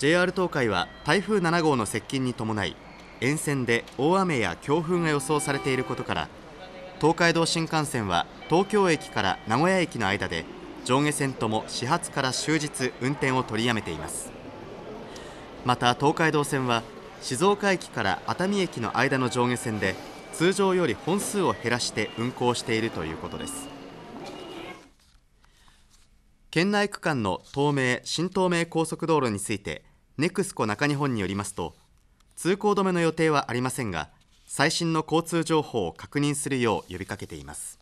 JR 東海は台風7号の接近に伴い沿線で大雨や強風が予想されていることから東海道新幹線は東京駅から名古屋駅の間で上下線とも始発から終日運転を取りやめていますまた東海道線は静岡駅から熱海駅の間の上下線で通常より本数を減らして運行しているということです県内区間の東名・新東名高速道路についてネクスコ中日本によりますと通行止めの予定はありませんが最新の交通情報を確認するよう呼びかけています